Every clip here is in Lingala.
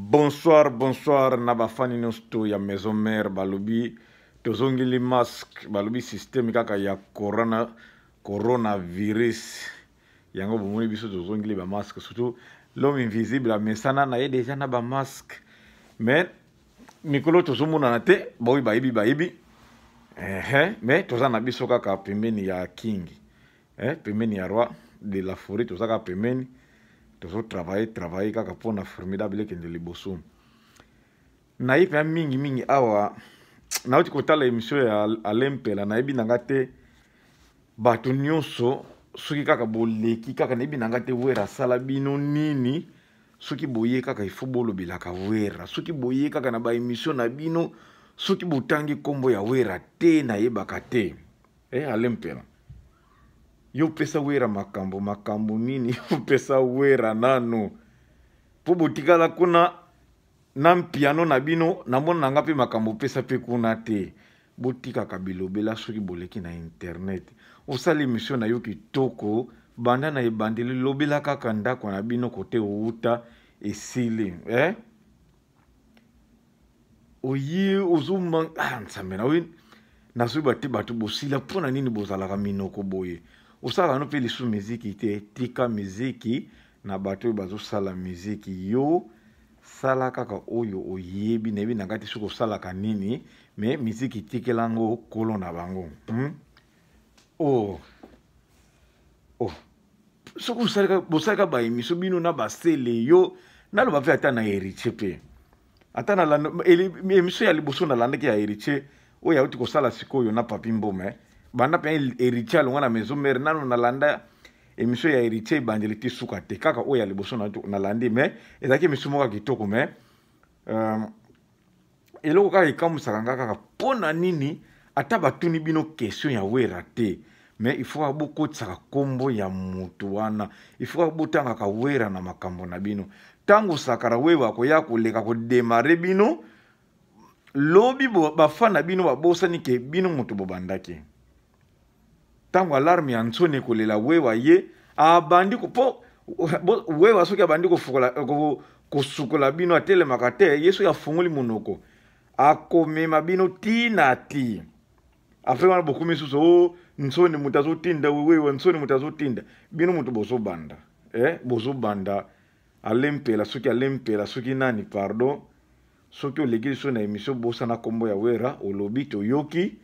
bonsoir bonsoir na bafani nyonso to ya maison mare balobi tozongeli maske balobi systeme kaka ya corona coronavirus yango bomoni biso tozongeli bamaske surtout l'homme invisible amesana na ye deja na bamaske mais mikolo tozomonana te baoyo bayebi bayebi ehe mais toza na biso kaka pembeni ya king eh, pembeni ya roi de la forêt toza kaka pembeni tozotravaille travaille kaka mpona formidable ekende liboso nayebi ya mingimingi awa nauti kotala émission ya alempela nayebi nanga te bato nyonso soki kaka boleki kaka nayebi nanga te wera asala bino nini soki boye kaka ifo bolobelaka wera soki boye kaka na baémission na bino soki botangi nkombo ya wera te nayebaka te e eh, alempela yopesa wera makambo makambo nini yopesa wera nano mpo botikala kuna na mpiano na bino namoni nanga mpe makambo opesa mpe kuna te botikaka bilobela soki boleki na internet osala emisio na yo kitoko banda na ebandeli lobela kaka ndako na bino kote outa esili eh? oye ozomanga ah, nzambe na oye nazoyeba te bato bosila mpona nini bozalaka minoko boye osalaka no mpe lisusu miziki te tika miziki na bato oyo bazosala miziki yo sala kaka oyo oyebi na yebi na ngai te soki osalaka nini me miziki tikelango kolo na bango hmm? oh. oh. soki bosalaka baemisio bino na basele yo naloba mpe ata na héritier mpe ata na emisio ya liboso nalandaki ya héritier oyo auti kosala sikoyo na papi mbome banda mpenza héritier alongo na maison mare nano nalanda émission ya héritier ebandeli te suka te kaka oyo ya liboso nalandi me ezalaki émission moko ya kitoko me euh, eloko kaka ekambwisaka nga kaka mpo na nini ata batuni bino question ya wera te me ifoka bokotisaka nkombo ya motu wana ifoka botangaka wera na makambo na bino ntango sakara webo akoya koleka kodemare bino lobi bafana bino babosani ke bino moto bobandaki ntango alarme ya nsoni ekolela weba ye abandi mpo weba soki abandi kosukola bino atelemaka te ye soki afungoli monoko akomema bino ti na ti afre wana bokomi susu o nsoni moto azotinda weba nsoni moto azotinda bino moto bozobanda eh? bozobanda alempela soki alempela soki nani pardon soki oleki liso na émission bosana nkombo ya wera olobi toyoki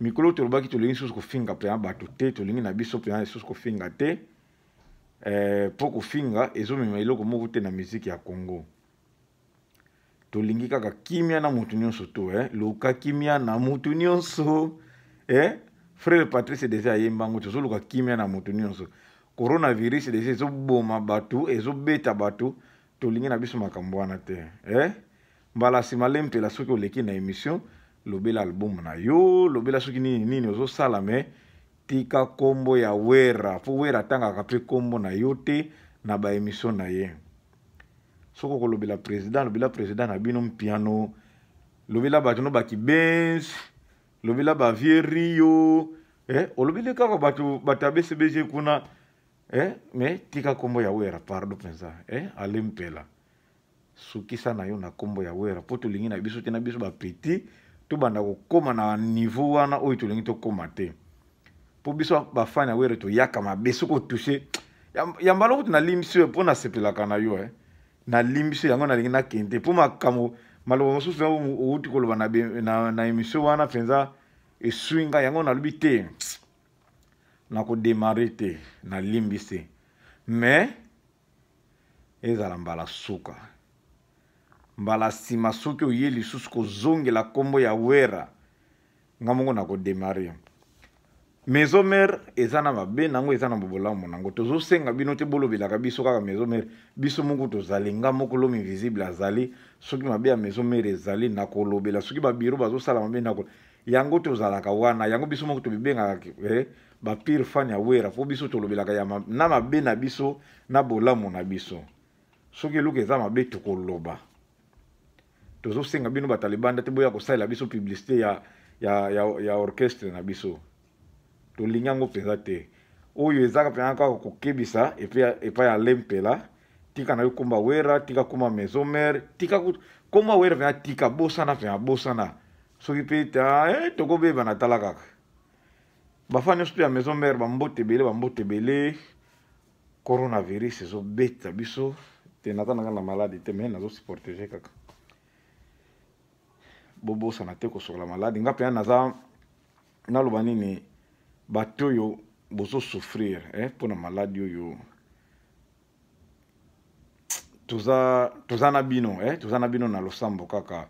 mikolo tolobaki tolingi lisusu kofinga mpenza bato te tolingi na biso mpenza lisusu kofinga te mpo eh, kofinga ezomema eloko moko te na miziki ya congo tolingi kaka kimia na motu nyonso to eh? luka kimia na motu nyonso eh? frere patrice dese ayembango tozoluka kimia na motu nyonso coronavirus dese ezoboma bato ezobeta bato tolingi na biso makambo wana te eh? mbala nsima lempela soki oleki na émission lobela album na yo lobela soki nini nini ozosala me tika nkombo ya wera mpo wera atangaka mpe nkombo na yo te na baemission na ye soki okolobela président lobela président na bino mpiano lobela bato no bakibens lobela bavie rio eh? olobeli kaka bato bato ya bcbg kuna eh? me tika nkombo ya wera pardo mpenza eh? ale mpela sukisa na yo na nkombo ya wera mpo tolingi na biso te na biso bapeti tobanda kokóma na niveau wana oyo tolingi tokóma te mpo biso bafani awere toyaka mabe soki otushe ya mbala kutu nalimbiso mpo nasepelaka na yo eh. nalimbiso yango nalingi nakende mpo makambo maloba mosusu outi koloba na, na, na émission wana mpenza esui ngai yango nalobi te nakodemare te nalimbisi me ezala mbala suka mbala nsima soki oye lisusu kozongela nkombo ya wera nga mongo na kodemare maison mare eza na mabe nango eza na bobolamu nango tozosenga bino te bolobelaka biso kaka maison mare biso moko tozali nga moko lomo invisible azali soki mabe ya maison mare ezali na kolobela soki babiro bazosala mabe na yango tozalaka wana yango biso moko tobibengaka eh, bapire fane ya wera po biso tolobelaka ma, na mabe na biso na bolamu na biso soki eloko eza mabe tokoloba tozosenga bino bato alibanda te boya kosalela biso publicité ya, ya, ya, ya orchestre na biso tolingi yango mpenza te oyo ezaka mpenza kaka kokebisa epai ya lempela tika na yo komba wera tika komba maison mare tika komba wera mpenza tika bosana mpenza bosana soki mpe ta ah, eh, tokobebana tala kaka bafani nyonso mpe ya maison mare bambote ebele bambote ebele coronavirus ezobeta biso te natananga na maladi te me nazosi protege kaka bobosana te kosokola maladi nga mpenza naza naloba nini bato oyo bozosouffrir eh, mpona maladi oyo toza, toza na bino eh, toza na bino na losambo kaka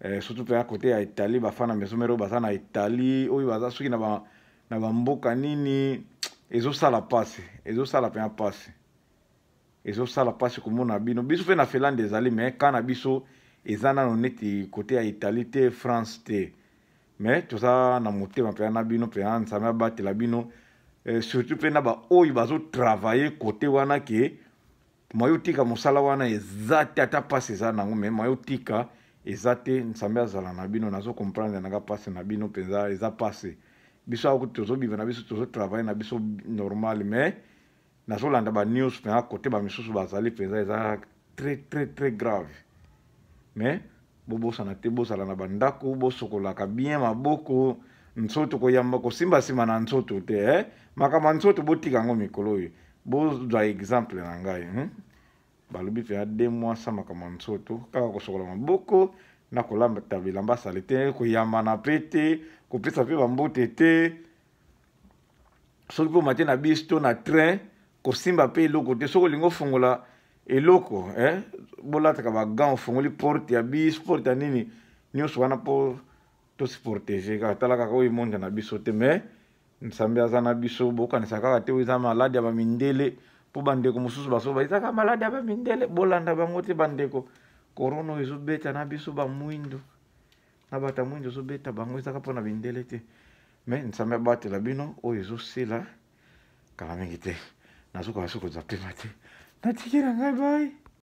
eh, surtout mpenza kote ya italie bafa na maison mere oyo baza na italie oyo baza soki na, ba, na bamboka nini ezosala pasi ezosala mpenza pasi ezosala pasi komona bino biso mpe na finlande ezali me ka na biso eza nano neti kote ya italie te france te me toza na motema mpenza na bino mpenza nzambe abatela bino eh, surtout mpe na baoyo bazotravaille kote wana ke mayotika mosala wana eza te ata mpasi eza nango me mayotika eza te nzambe azala na bino nazokomprendre nanga mpasi na bino mpenza eza mpasi biso akuti tozobima na biso tozotravaille na biso normal mais nazolanda banews mpenza kote bamisusu bazali mpenza eza très très très grave me bobosana te bozala na bandako bosokolaka bien maboko nzoto koyamba kosimbasimba na nzoto te eh? makambo ya nzoto botika yango mikolo oyo bozwa exemple na ngai hmm? balobi mpe ade mwasa makambo ya nzoto kaka kosokola maboko na kolambata bilamba sale te koyambana mpe te kopesa mpe bambote te soki mpo mate na bis to na train kosimba mpe eloko te soki olingi ofungola eloko eh? bolataka bagan ofongoli porte ya biso porte ya nini nyonso wana mpo tosi protege kaka tala kaka oyo emonda na biso te me nsambe aza na biso bokanisa kaka te oyo eza maladi ya bamindele mpo bandeko mosusu baso baezaka maladi ya bamindele bolanda bango te bandeko korona oyo ezobeta na biso bamwindo na bato ya mwindo ezobeta bango ezaka mpona bindele te me nsambe abatela bino oyo ezosila kala mingi te nazokoka sokozwa pema te Let's get on. high bye.